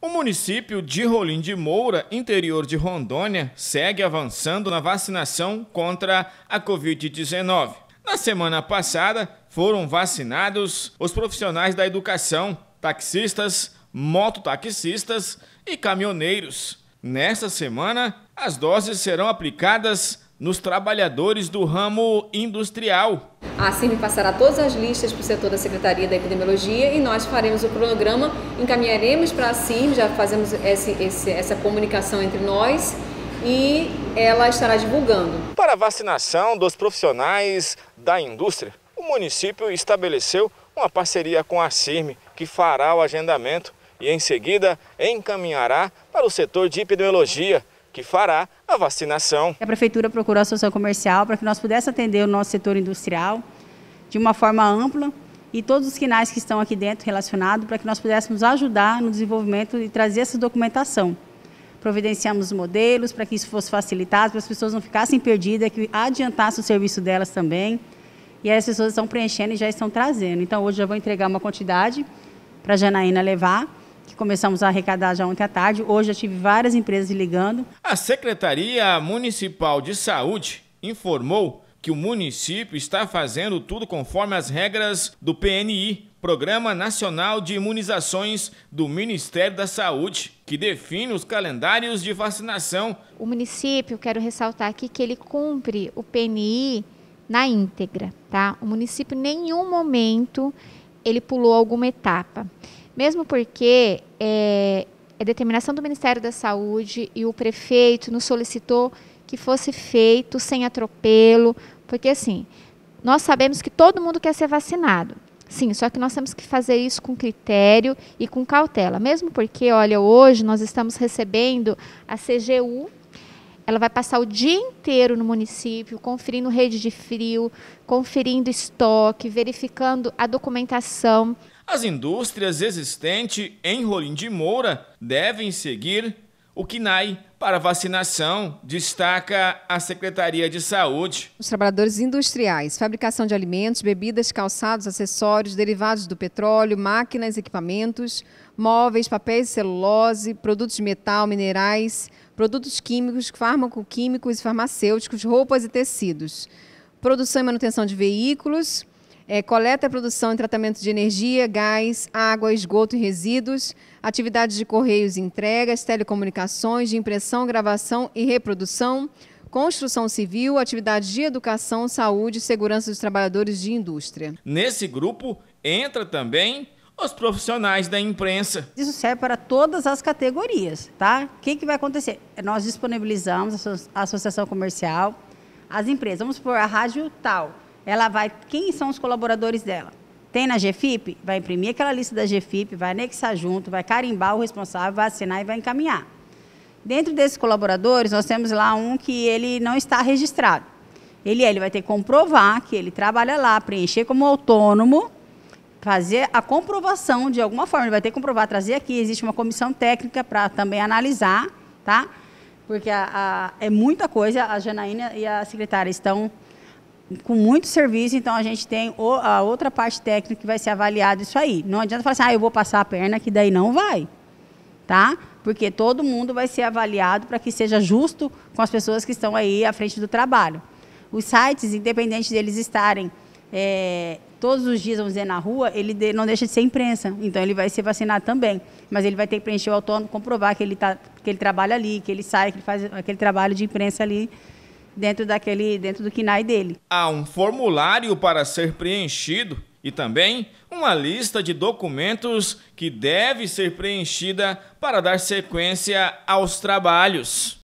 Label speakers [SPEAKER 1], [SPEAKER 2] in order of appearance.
[SPEAKER 1] O município de Rolim de Moura, interior de Rondônia, segue avançando na vacinação contra a Covid-19. Na semana passada, foram vacinados os profissionais da educação, taxistas, mototaxistas e caminhoneiros. Nesta semana, as doses serão aplicadas nos trabalhadores do ramo industrial. A CIRM passará
[SPEAKER 2] todas as listas para o setor da Secretaria da Epidemiologia e nós faremos o cronograma, encaminharemos para a CIRM, já
[SPEAKER 1] fazemos esse, esse, essa comunicação entre nós e ela estará divulgando. Para a vacinação dos profissionais da indústria, o município estabeleceu uma parceria com a CIRM, que fará o agendamento e em seguida encaminhará para o setor de epidemiologia, que fará a vacinação. A
[SPEAKER 3] Prefeitura procurou a Associação Comercial para que nós pudéssemos atender o nosso setor industrial de uma forma ampla e todos os quinais que estão aqui dentro relacionados para que nós pudéssemos ajudar no desenvolvimento e trazer essa documentação. Providenciamos modelos para que isso fosse facilitado, para as pessoas não ficassem perdidas, que adiantasse o serviço delas também. E as pessoas estão preenchendo e já estão trazendo. Então, hoje já vou entregar uma quantidade para a Janaína levar que começamos a arrecadar já ontem à tarde. Hoje já tive várias empresas ligando.
[SPEAKER 1] A Secretaria Municipal de Saúde informou que o município está fazendo tudo conforme as regras do PNI, Programa Nacional de Imunizações do Ministério da Saúde, que define os calendários de vacinação.
[SPEAKER 4] O município, quero ressaltar aqui que ele cumpre o PNI na íntegra, tá? O município em nenhum momento ele pulou alguma etapa. Mesmo porque é, é determinação do Ministério da Saúde e o prefeito nos solicitou que fosse feito sem atropelo, porque assim, nós sabemos que todo mundo quer ser vacinado. Sim, só que nós temos que fazer isso com critério e com cautela, mesmo porque, olha, hoje nós estamos recebendo a CGU ela vai passar o dia inteiro no município, conferindo rede de frio, conferindo estoque, verificando a documentação.
[SPEAKER 1] As indústrias existentes em Rolim de Moura devem seguir o Kinai para vacinação, destaca a Secretaria de Saúde.
[SPEAKER 2] Os trabalhadores industriais, fabricação de alimentos, bebidas, calçados, acessórios, derivados do petróleo, máquinas, equipamentos, móveis, papéis celulose, produtos de metal, minerais, produtos químicos, farmacoquímicos e farmacêuticos, roupas e tecidos, produção e manutenção de veículos, é, coleta, produção e tratamento de energia, gás, água, esgoto e resíduos, atividades de correios e entregas, telecomunicações, de impressão, gravação e reprodução, construção civil, atividades de educação, saúde e segurança dos trabalhadores de indústria.
[SPEAKER 1] Nesse grupo entra também os profissionais da imprensa.
[SPEAKER 3] Isso serve para todas as categorias, tá? O que, que vai acontecer? Nós disponibilizamos a associação comercial, as empresas, vamos supor, a rádio tal, ela vai, quem são os colaboradores dela? Tem na GFIP? Vai imprimir aquela lista da GFIP, vai anexar junto, vai carimbar o responsável, vai assinar e vai encaminhar. Dentro desses colaboradores, nós temos lá um que ele não está registrado. Ele, é, ele vai ter que comprovar que ele trabalha lá, preencher como autônomo fazer a comprovação de alguma forma. Ele vai ter que comprovar, trazer aqui. Existe uma comissão técnica para também analisar, tá? Porque a, a, é muita coisa. A Janaína e a secretária estão com muito serviço, então a gente tem o, a outra parte técnica que vai ser avaliada isso aí. Não adianta falar assim, ah, eu vou passar a perna, que daí não vai. Tá? Porque todo mundo vai ser avaliado para que seja justo com as pessoas que estão aí à frente do trabalho. Os sites, independente deles estarem é, todos os dias, vamos dizer, na rua, ele de, não deixa de ser imprensa. Então, ele vai ser vacinado também. Mas ele vai ter que preencher o autônomo, comprovar que ele, tá, que ele trabalha ali, que ele sai, que ele faz aquele trabalho de imprensa ali dentro, daquele, dentro do KINAI dele.
[SPEAKER 1] Há um formulário para ser preenchido e também uma lista de documentos que deve ser preenchida para dar sequência aos trabalhos.